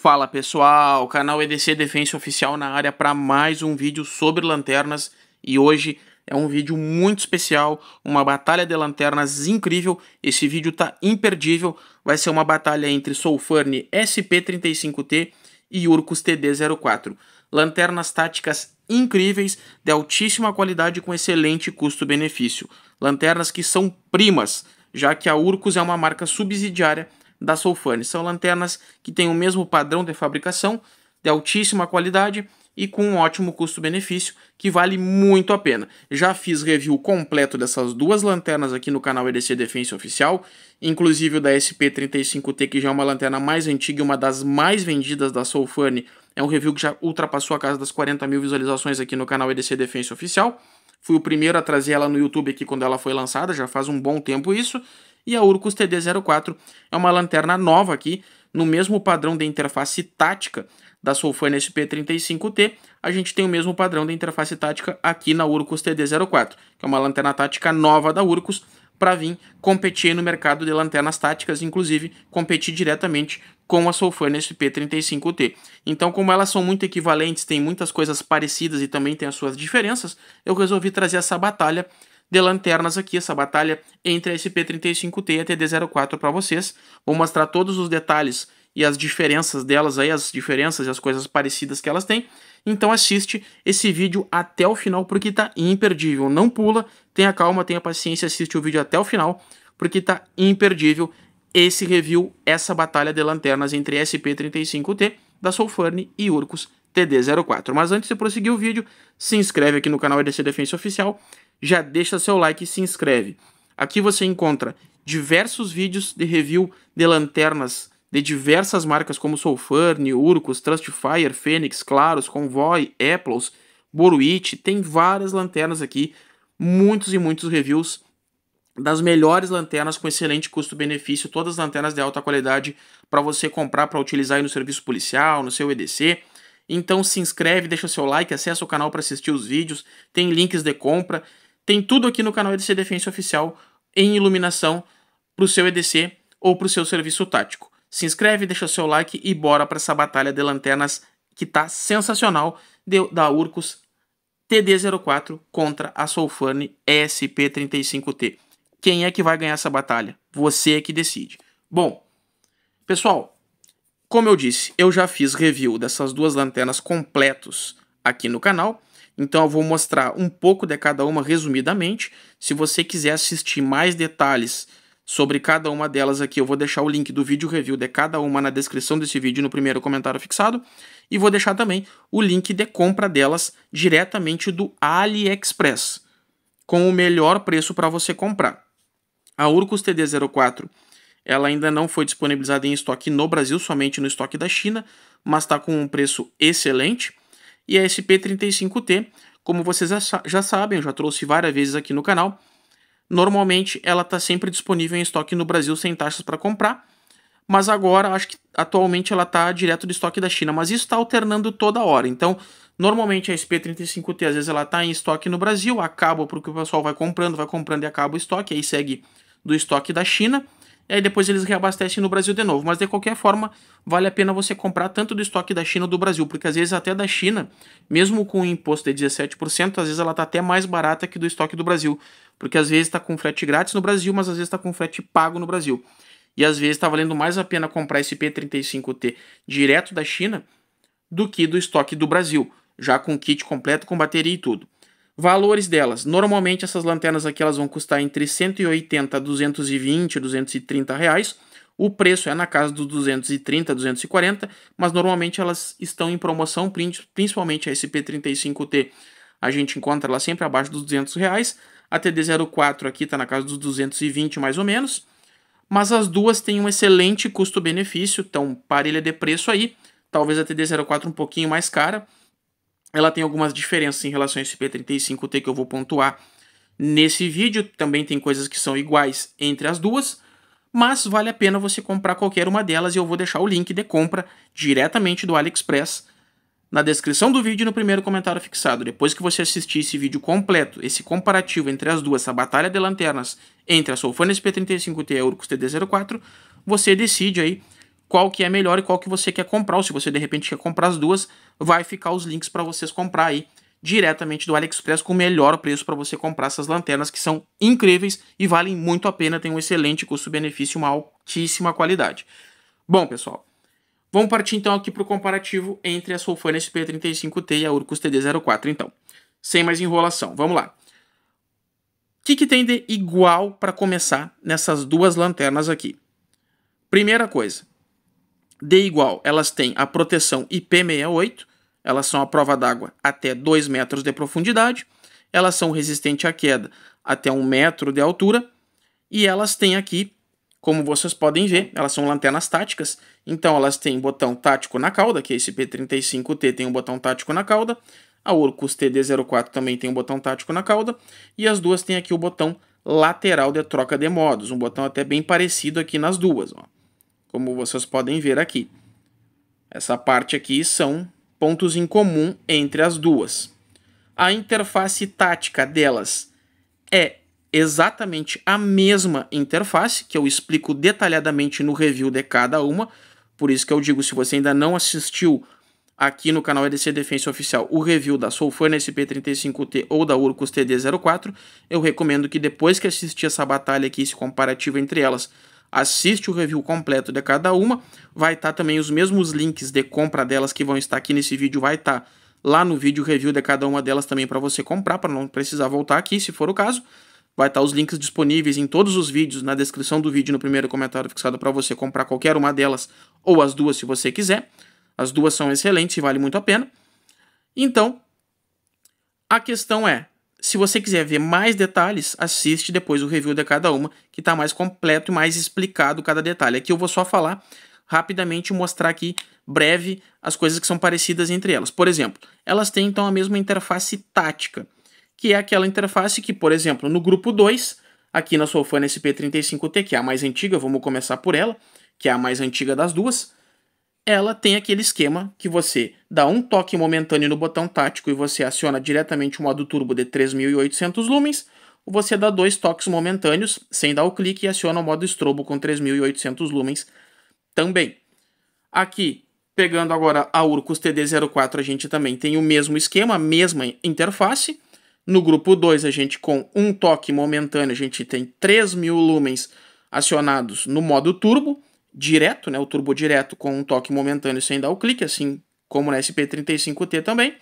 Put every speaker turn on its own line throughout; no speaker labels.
Fala pessoal, canal EDC Defensa Oficial na área para mais um vídeo sobre lanternas e hoje é um vídeo muito especial, uma batalha de lanternas incrível, esse vídeo tá imperdível, vai ser uma batalha entre Soulfurne SP35T e Urkus TD04. Lanternas táticas incríveis, de altíssima qualidade com excelente custo-benefício. Lanternas que são primas, já que a Urkus é uma marca subsidiária da Solfane. São lanternas que têm o mesmo padrão de fabricação, de altíssima qualidade e com um ótimo custo-benefício que vale muito a pena. Já fiz review completo dessas duas lanternas aqui no canal EDC Defense Oficial, inclusive o da SP35T, que já é uma lanterna mais antiga e uma das mais vendidas da Soulfane. É um review que já ultrapassou a casa das 40 mil visualizações aqui no canal EDC Defense Oficial. Fui o primeiro a trazer ela no YouTube aqui quando ela foi lançada, já faz um bom tempo isso. E a Urcus TD04 é uma lanterna nova aqui, no mesmo padrão de interface tática da Solfan SP35T, a gente tem o mesmo padrão de interface tática aqui na Urcus TD04, que é uma lanterna tática nova da Urcus, para vir competir no mercado de lanternas táticas, inclusive competir diretamente com a Solfan SP35T. Então, como elas são muito equivalentes, têm muitas coisas parecidas e também têm as suas diferenças, eu resolvi trazer essa batalha de lanternas aqui, essa batalha entre a SP-35T e a TD-04 para vocês. Vou mostrar todos os detalhes e as diferenças delas aí, as diferenças e as coisas parecidas que elas têm. Então assiste esse vídeo até o final porque tá imperdível. Não pula, tenha calma, tenha paciência, assiste o vídeo até o final porque tá imperdível esse review, essa batalha de lanternas entre SP-35T da Solfurne e Urcos TD-04. Mas antes de prosseguir o vídeo, se inscreve aqui no canal EDC Defensa Oficial, já deixa seu like e se inscreve. Aqui você encontra diversos vídeos de review de lanternas de diversas marcas como Solfurne, Urcos, Trustfire, Fênix, Claros, Convoy, Apples, Boruit, tem várias lanternas aqui, muitos e muitos reviews das melhores lanternas com excelente custo-benefício, todas lanternas de alta qualidade para você comprar para utilizar aí no serviço policial, no seu EDC. Então se inscreve, deixa seu like, acessa o canal para assistir os vídeos, tem links de compra. Tem tudo aqui no canal EDC Defesa Oficial em iluminação para o seu EDC ou para o seu serviço tático. Se inscreve, deixa seu like e bora para essa batalha de lanternas que tá sensacional de, da Urcus TD04 contra a Solfane ESP35T. Quem é que vai ganhar essa batalha? Você é que decide. Bom, pessoal, como eu disse, eu já fiz review dessas duas lanternas completos aqui no canal. Então eu vou mostrar um pouco de cada uma resumidamente. Se você quiser assistir mais detalhes sobre cada uma delas aqui, eu vou deixar o link do vídeo review de cada uma na descrição desse vídeo no primeiro comentário fixado e vou deixar também o link de compra delas diretamente do AliExpress com o melhor preço para você comprar. A Urcus TD04 ela ainda não foi disponibilizada em estoque no Brasil, somente no estoque da China, mas está com um preço excelente e a SP35T, como vocês já sabem, eu já trouxe várias vezes aqui no canal, normalmente ela está sempre disponível em estoque no Brasil sem taxas para comprar, mas agora acho que atualmente ela está direto do estoque da China, mas isso está alternando toda hora. Então, normalmente a SP35T às vezes ela está em estoque no Brasil, acaba porque o pessoal vai comprando, vai comprando e acaba o estoque, aí segue do estoque da China e aí depois eles reabastecem no Brasil de novo. Mas de qualquer forma, vale a pena você comprar tanto do estoque da China ou do Brasil, porque às vezes até da China, mesmo com o imposto de 17%, às vezes ela está até mais barata que do estoque do Brasil, porque às vezes está com frete grátis no Brasil, mas às vezes está com frete pago no Brasil. E às vezes está valendo mais a pena comprar esse P35T direto da China do que do estoque do Brasil, já com kit completo, com bateria e tudo. Valores delas. Normalmente essas lanternas aqui elas vão custar entre 180 a 220, 230 reais. O preço é na casa dos 230, 240, mas normalmente elas estão em promoção, principalmente a SP35T. A gente encontra ela sempre abaixo dos 200 reais. A TD04 aqui está na casa dos 220 mais ou menos. Mas as duas têm um excelente custo-benefício, então parelha de preço aí. Talvez a TD04 um pouquinho mais cara, ela tem algumas diferenças em relação ao SP35T que eu vou pontuar nesse vídeo. Também tem coisas que são iguais entre as duas, mas vale a pena você comprar qualquer uma delas e eu vou deixar o link de compra diretamente do AliExpress na descrição do vídeo e no primeiro comentário fixado. Depois que você assistir esse vídeo completo, esse comparativo entre as duas, essa batalha de lanternas entre a Solfana SP35T e a Urcus TD04, você decide aí qual que é melhor e qual que você quer comprar, ou se você de repente quer comprar as duas, vai ficar os links para vocês comprar aí diretamente do AliExpress com o melhor preço para você comprar essas lanternas que são incríveis e valem muito a pena, tem um excelente custo-benefício, uma altíssima qualidade. Bom, pessoal, vamos partir então aqui para o comparativo entre a Solfana SP35T e a Urcus TD04, então. Sem mais enrolação, vamos lá. O que, que tem de igual para começar nessas duas lanternas aqui? Primeira coisa, de igual, elas têm a proteção IP68, elas são a prova d'água até 2 metros de profundidade, elas são resistentes à queda até 1 metro de altura, e elas têm aqui, como vocês podem ver, elas são lanternas táticas, então elas têm botão tático na cauda, que é esse P35T tem um botão tático na cauda, a Orcus TD04 também tem um botão tático na cauda, e as duas têm aqui o botão lateral de troca de modos, um botão até bem parecido aqui nas duas. Ó como vocês podem ver aqui. Essa parte aqui são pontos em comum entre as duas. A interface tática delas é exatamente a mesma interface, que eu explico detalhadamente no review de cada uma. Por isso que eu digo, se você ainda não assistiu aqui no canal EDC Defensa Oficial o review da Soulfurna SP35T ou da Urcus TD04, eu recomendo que depois que assistir essa batalha aqui, esse comparativo entre elas, assiste o review completo de cada uma. Vai estar tá também os mesmos links de compra delas que vão estar aqui nesse vídeo, vai estar tá lá no vídeo review de cada uma delas também para você comprar, para não precisar voltar aqui, se for o caso. Vai estar tá os links disponíveis em todos os vídeos, na descrição do vídeo, no primeiro comentário fixado para você comprar qualquer uma delas ou as duas se você quiser. As duas são excelentes e vale muito a pena. Então, a questão é, se você quiser ver mais detalhes, assiste depois o review de cada uma, que está mais completo e mais explicado cada detalhe. Aqui eu vou só falar rapidamente e mostrar aqui breve as coisas que são parecidas entre elas. Por exemplo, elas têm então a mesma interface tática, que é aquela interface que, por exemplo, no grupo 2, aqui na Sofana SP35T, que é a mais antiga, vamos começar por ela, que é a mais antiga das duas, ela tem aquele esquema que você dá um toque momentâneo no botão tático e você aciona diretamente o modo turbo de 3800 lumens, ou você dá dois toques momentâneos sem dar o clique e aciona o modo estrobo com 3800 lumens também. Aqui, pegando agora a Urcus TD04, a gente também tem o mesmo esquema, a mesma interface. No grupo 2, a gente com um toque momentâneo, a gente tem 3000 lumens acionados no modo turbo direto, né, o turbo direto com um toque momentâneo sem dar o clique, assim como na SP35T também.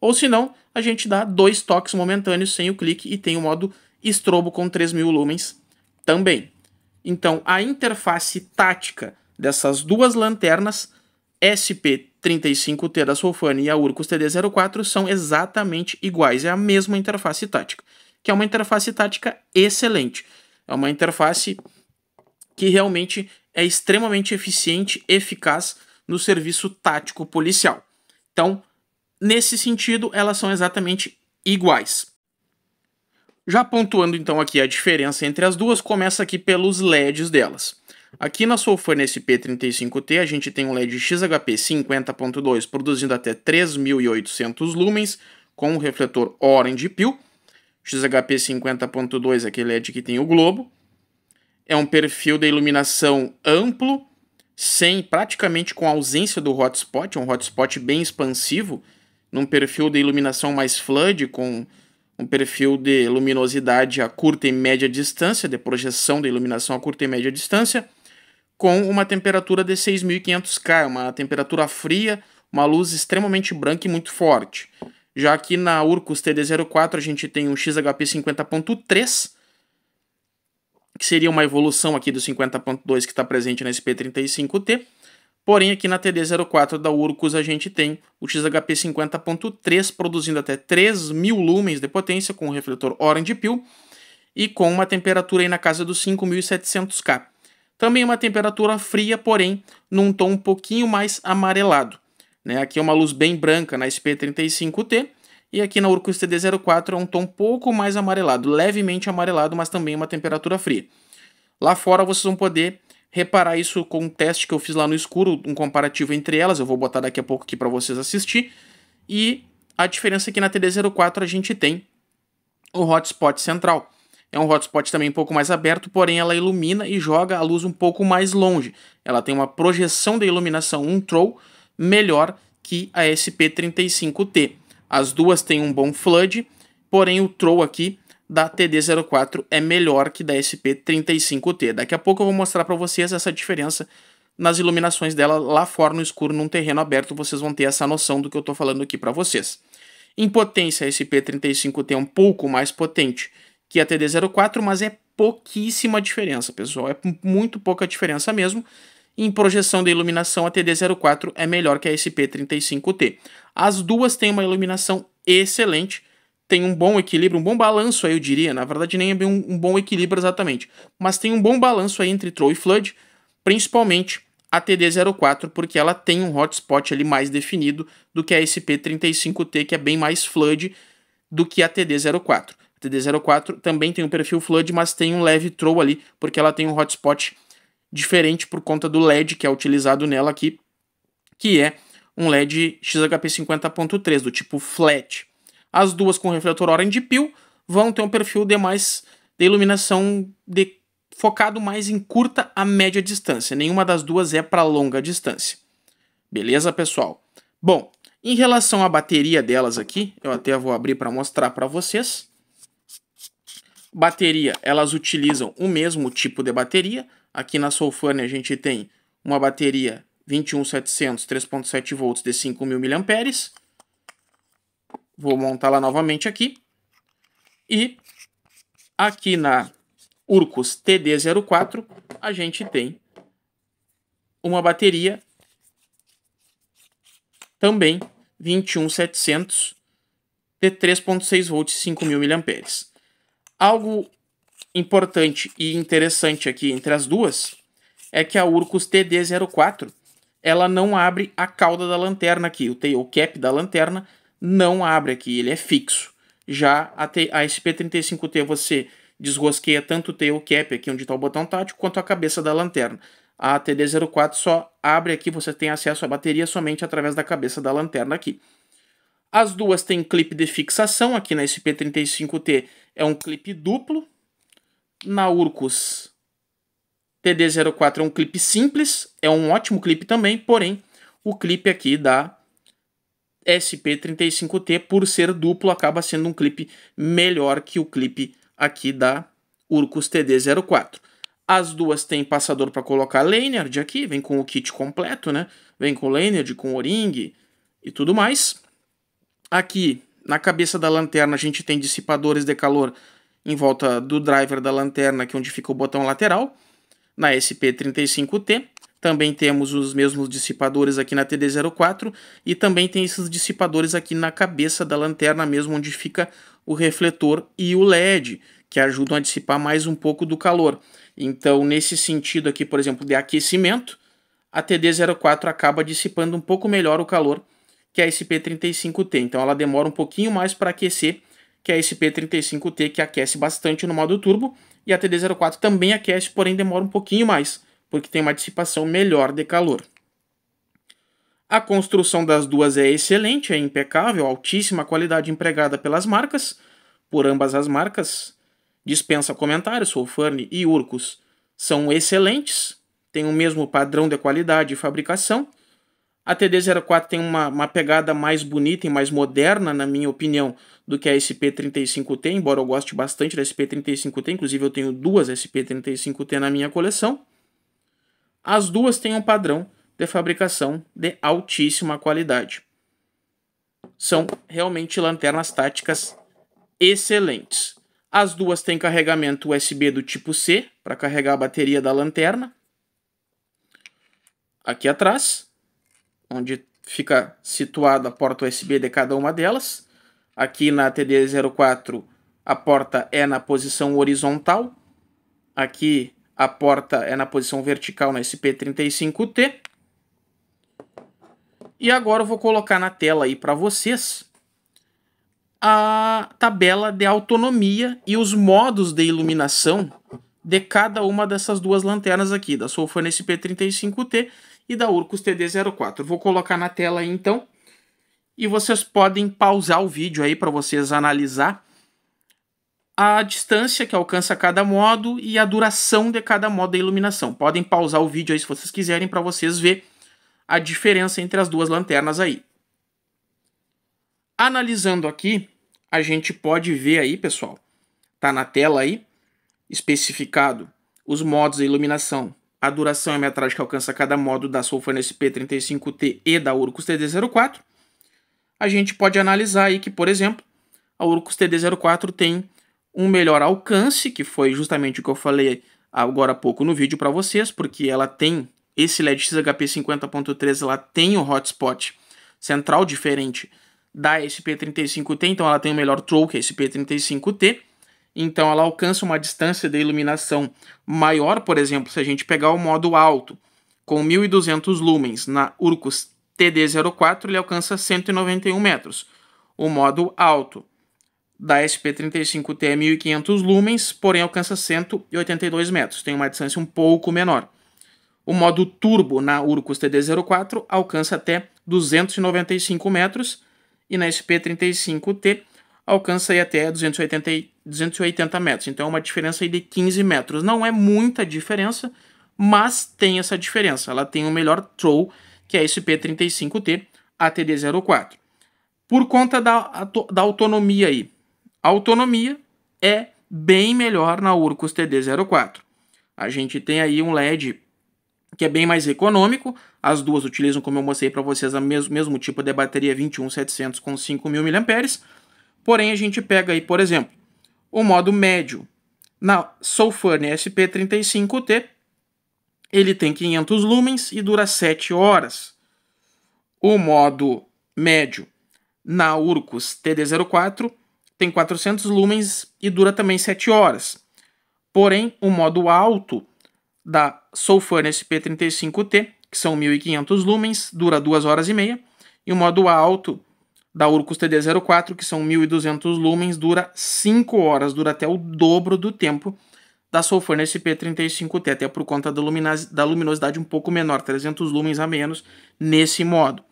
Ou se não, a gente dá dois toques momentâneos sem o clique e tem o modo estrobo com 3000 lumens também. Então, a interface tática dessas duas lanternas SP35T da Solfane e a Urcus TD04 são exatamente iguais, é a mesma interface tática, que é uma interface tática excelente. É uma interface que realmente é extremamente eficiente, eficaz no serviço tático policial. Então, nesse sentido, elas são exatamente iguais. Já pontuando então aqui a diferença entre as duas, começa aqui pelos LEDs delas. Aqui na Solfan SP35T a gente tem um LED XHP 50.2 produzindo até 3.800 lumens com um refletor orange peel. XHP 50.2 é aquele LED que tem o globo é um perfil de iluminação amplo, sem praticamente com ausência do hotspot, um hotspot bem expansivo, num perfil de iluminação mais flood, com um perfil de luminosidade a curta e média distância, de projeção da iluminação a curta e média distância, com uma temperatura de 6500K, uma temperatura fria, uma luz extremamente branca e muito forte. Já aqui na Urcus TD04 a gente tem um XHP 50.3, que seria uma evolução aqui do 50.2 que está presente na SP35T. Porém, aqui na TD04 da Urcus a gente tem o XHP 50.3 produzindo até 3.000 lumens de potência com o refletor Orange Peel e com uma temperatura aí na casa dos 5.700K. Também uma temperatura fria, porém num tom um pouquinho mais amarelado. Né? Aqui é uma luz bem branca na SP35T e aqui na Urco TD04 é um tom um pouco mais amarelado, levemente amarelado, mas também uma temperatura fria. Lá fora vocês vão poder reparar isso com um teste que eu fiz lá no escuro, um comparativo entre elas, eu vou botar daqui a pouco aqui para vocês assistir. E a diferença é que na TD04 a gente tem o hotspot central. É um hotspot também um pouco mais aberto, porém ela ilumina e joga a luz um pouco mais longe. Ela tem uma projeção da iluminação, um throw, melhor que a SP35T. As duas têm um bom flood, porém o throw aqui da TD04 é melhor que da SP35T. Daqui a pouco eu vou mostrar para vocês essa diferença nas iluminações dela lá fora no escuro, num terreno aberto, vocês vão ter essa noção do que eu estou falando aqui para vocês. Em potência, a SP35T é um pouco mais potente que a TD04, mas é pouquíssima diferença, pessoal. É muito pouca diferença mesmo. Em projeção de iluminação, a TD04 é melhor que a SP35T. As duas têm uma iluminação excelente, tem um bom equilíbrio, um bom balanço aí, eu diria. Na verdade, nem é bem um, um bom equilíbrio exatamente, mas tem um bom balanço aí entre throw e flood, principalmente a TD04, porque ela tem um hotspot ali mais definido do que a SP35T, que é bem mais flood do que a TD04. A TD04 também tem um perfil flood, mas tem um leve throw ali, porque ela tem um hotspot diferente por conta do LED que é utilizado nela aqui, que é um LED XHP50.3 do tipo flat. As duas com refletor Orange Peel vão ter um perfil de mais de iluminação de, focado mais em curta a média distância. Nenhuma das duas é para longa distância. Beleza, pessoal? Bom, em relação à bateria delas aqui, eu até vou abrir para mostrar para vocês. Bateria, elas utilizam o mesmo tipo de bateria, Aqui na Soulfun a gente tem uma bateria 21700 3.7 volts de 5000 mAh. Vou montá-la novamente aqui. E aqui na Urcus TD04 a gente tem uma bateria também 21700 de 3.6 volts 5000 mAh. Algo importante e interessante aqui entre as duas é que a Urcus TD04 ela não abre a cauda da lanterna aqui, o tail cap da lanterna não abre aqui, ele é fixo. Já a, a SP35T você desrosqueia tanto o tail cap aqui onde está o botão tático quanto a cabeça da lanterna. A TD04 só abre aqui, você tem acesso à bateria somente através da cabeça da lanterna aqui. As duas têm clipe de fixação, aqui na SP35T é um clipe duplo, na Naurcos TD04 é um clipe simples, é um ótimo clipe também, porém o clipe aqui da SP35T, por ser duplo, acaba sendo um clipe melhor que o clipe aqui da Urcus TD04. As duas têm passador para colocar Lanyard aqui, vem com o kit completo, né? Vem com Lanyard, com O-ring e tudo mais. Aqui na cabeça da lanterna a gente tem dissipadores de calor em volta do driver da lanterna, que é onde fica o botão lateral, na SP35T. Também temos os mesmos dissipadores aqui na TD04 e também tem esses dissipadores aqui na cabeça da lanterna mesmo, onde fica o refletor e o LED, que ajudam a dissipar mais um pouco do calor. Então, nesse sentido aqui, por exemplo, de aquecimento, a TD04 acaba dissipando um pouco melhor o calor que a SP35T. Então, ela demora um pouquinho mais para aquecer que é a SP35T, que aquece bastante no modo turbo, e a TD04 também aquece, porém demora um pouquinho mais, porque tem uma dissipação melhor de calor. A construção das duas é excelente, é impecável, altíssima qualidade empregada pelas marcas, por ambas as marcas. Dispensa comentários, Solfarne e Urcos são excelentes, têm o mesmo padrão de qualidade e fabricação, a TD04 tem uma, uma pegada mais bonita e mais moderna, na minha opinião, do que a SP35T, embora eu goste bastante da SP35T, inclusive eu tenho duas SP35T na minha coleção. As duas têm um padrão de fabricação de altíssima qualidade. São realmente lanternas táticas excelentes. As duas têm carregamento USB do tipo C para carregar a bateria da lanterna. Aqui atrás, onde fica situada a porta USB de cada uma delas. Aqui na TD04 a porta é na posição horizontal, aqui a porta é na posição vertical na SP35T. E agora eu vou colocar na tela aí para vocês a tabela de autonomia e os modos de iluminação de cada uma dessas duas lanternas aqui, da Solfan SP35T e da Urcus TD04. Vou colocar na tela aí então e vocês podem pausar o vídeo aí para vocês analisar a distância que alcança cada modo e a duração de cada modo da iluminação. Podem pausar o vídeo aí se vocês quiserem para vocês ver a diferença entre as duas lanternas aí. Analisando aqui, a gente pode ver aí, pessoal, tá na tela aí, especificado os modos de iluminação a duração e a metragem que alcança cada modo da Solfanes sp 35 t e da Urcus TD04, a gente pode analisar aí que, por exemplo, a Urcus TD04 tem um melhor alcance, que foi justamente o que eu falei agora há pouco no vídeo para vocês, porque ela tem esse LED XHP 50.3, ela tem o um hotspot central diferente da SP35T, então ela tem o um melhor throw que é a SP35T, então ela alcança uma distância de iluminação maior, por exemplo, se a gente pegar o modo alto com 1200 lumens na Urkus TD04, ele alcança 191 metros. O modo alto da SP35T é 1500 lumens, porém alcança 182 metros, tem uma distância um pouco menor. O modo turbo na Urkus TD04 alcança até 295 metros e na SP35T alcança até 283 280 metros. Então é uma diferença de 15 metros. Não é muita diferença, mas tem essa diferença. Ela tem o melhor throw, que é a SP35T ATD04. Por conta da, da autonomia aí. A autonomia é bem melhor na Urcus TD04. A gente tem aí um LED que é bem mais econômico. As duas utilizam, como eu mostrei para vocês, o mesmo, mesmo tipo de bateria 21700 com 5.000 mAh. Porém, a gente pega aí, por exemplo, o modo médio. Na Soulfurner SP35T, ele tem 500 lumens e dura 7 horas. O modo médio na Urcus TD04 tem 400 lumens e dura também 7 horas. Porém, o modo alto da Soulfurner SP35T, que são 1500 lumens, dura 2 horas e meia, e o modo alto da Urcus TD04, que são 1200 lumens, dura 5 horas, dura até o dobro do tempo da Soulfurnace P35T, até por conta da, luminosidade um pouco menor, 300 lumens a menos nesse modo.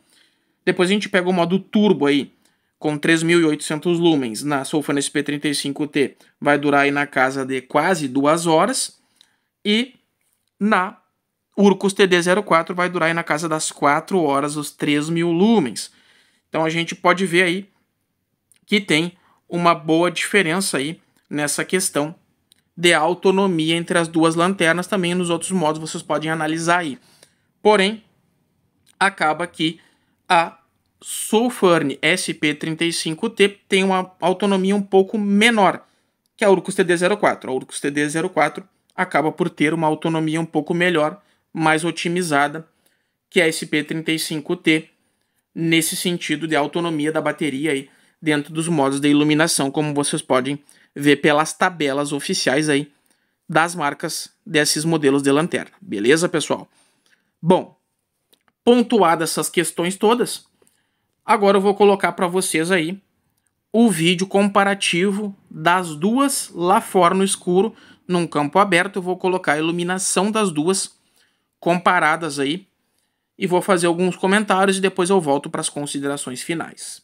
Depois a gente pega o modo turbo aí, com 3.800 lumens na Soulfurnace P35T, vai durar aí na casa de quase 2 horas, e na Urcus TD04 vai durar aí na casa das 4 horas, os 3.000 lumens. Então a gente pode ver aí que tem uma boa diferença aí nessa questão de autonomia entre as duas lanternas. Também nos outros modos vocês podem analisar aí. Porém, acaba que a Sulfurne SP35T tem uma autonomia um pouco menor que a Urcus TD04. A Urcus TD04 acaba por ter uma autonomia um pouco melhor, mais otimizada que a SP35T nesse sentido de autonomia da bateria aí dentro dos modos de iluminação, como vocês podem ver pelas tabelas oficiais aí das marcas desses modelos de lanterna. Beleza, pessoal? Bom, pontuadas essas questões todas, agora eu vou colocar para vocês aí o vídeo comparativo das duas lá fora no escuro, num campo aberto. Eu vou colocar a iluminação das duas comparadas aí e vou fazer alguns comentários e depois eu volto para as considerações finais.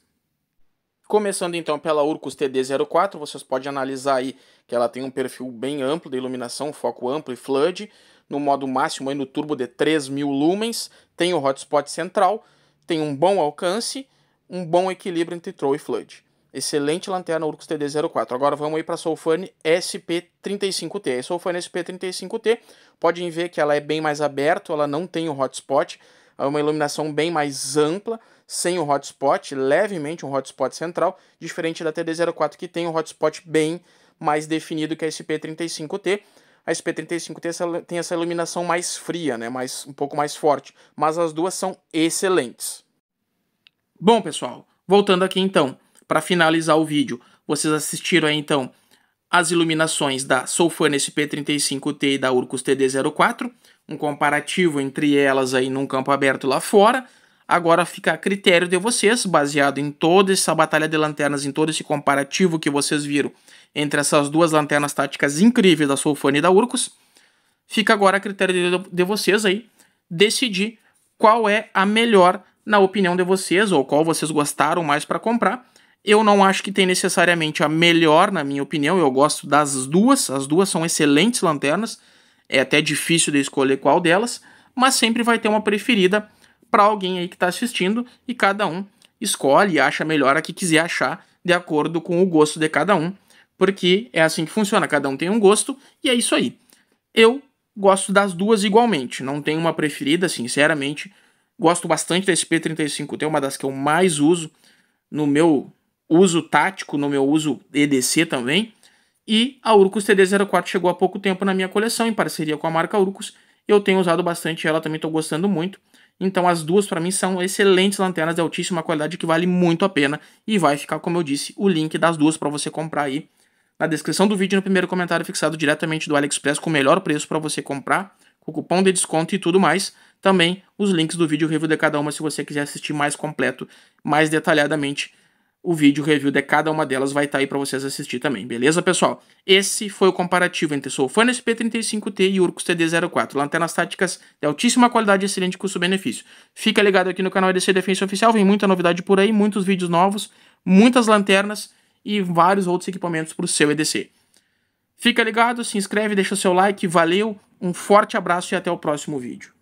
Começando então pela Urcus TD04, vocês podem analisar aí que ela tem um perfil bem amplo de iluminação, foco amplo e flood, no modo máximo e no turbo de 3000 lumens, tem o hotspot central, tem um bom alcance, um bom equilíbrio entre throw e flood. Excelente lanterna Urcus TD04. Agora vamos aí para a Solfane SP35T. A Solfane SP35T, podem ver que ela é bem mais aberta, ela não tem o hotspot, é uma iluminação bem mais ampla, sem o hotspot, levemente um hotspot central, diferente da TD04 que tem um hotspot bem mais definido que a SP35T. A SP35T tem essa iluminação mais fria, né, mais, um pouco mais forte, mas as duas são excelentes. Bom, pessoal, voltando aqui então, para finalizar o vídeo, vocês assistiram aí então as iluminações da Soulfun SP35T e da Urcus TD04 um comparativo entre elas aí num campo aberto lá fora. Agora fica a critério de vocês, baseado em toda essa batalha de lanternas, em todo esse comparativo que vocês viram entre essas duas lanternas táticas incríveis da Sulfone e da Urcus. Fica agora a critério de, de vocês aí decidir qual é a melhor na opinião de vocês ou qual vocês gostaram mais para comprar. Eu não acho que tem necessariamente a melhor, na minha opinião. Eu gosto das duas, as duas são excelentes lanternas. É até difícil de escolher qual delas, mas sempre vai ter uma preferida para alguém aí que está assistindo e cada um escolhe e acha melhor a que quiser achar de acordo com o gosto de cada um, porque é assim que funciona, cada um tem um gosto e é isso aí. Eu gosto das duas igualmente, não tenho uma preferida, sinceramente. Gosto bastante da SP35T, uma das que eu mais uso no meu uso tático, no meu uso EDC também. E a Urucus TD04 chegou há pouco tempo na minha coleção, em parceria com a marca Urucus. Eu tenho usado bastante ela, também estou gostando muito. Então as duas para mim são excelentes lanternas de altíssima qualidade que vale muito a pena e vai ficar, como eu disse, o link das duas para você comprar aí na descrição do vídeo, no primeiro comentário fixado diretamente do AliExpress com o melhor preço para você comprar, com cupom de desconto e tudo mais. Também os links do vídeo review de cada uma se você quiser assistir mais completo, mais detalhadamente o vídeo review de cada uma delas vai estar tá aí para vocês assistir também, beleza, pessoal? Esse foi o comparativo entre Soulfurnace sp 35 t e Urcus TD04, lanternas táticas de altíssima qualidade e excelente custo-benefício. Fica ligado aqui no canal EDC Defensa Oficial, vem muita novidade por aí, muitos vídeos novos, muitas lanternas e vários outros equipamentos para o seu EDC. Fica ligado, se inscreve, deixa o seu like, valeu, um forte abraço e até o próximo vídeo.